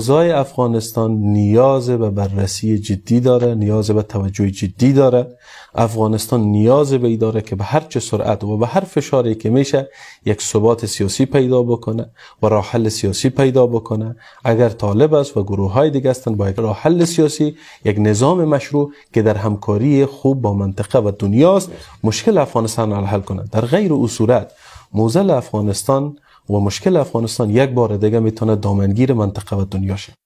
اوضاع افغانستان نیاز به بررسی جدی داره نیاز به توجه جدی داره افغانستان نیاز به داره که به هر چه سرعت و به هر فشاری که میشه یک ثبات سیاسی پیدا بکنه و راه حل سیاسی پیدا بکنه اگر طالب است و گروه های دیگه هستند با یک راه حل سیاسی یک نظام مشروع که در همکاری خوب با منطقه و دنیاست مشکل افغانستان را حل کنه در غیر او صورت موزل افغانستان و مشکل افغانستان یک بار دیگه میتونه دامنگیر منطقه و دنیا شه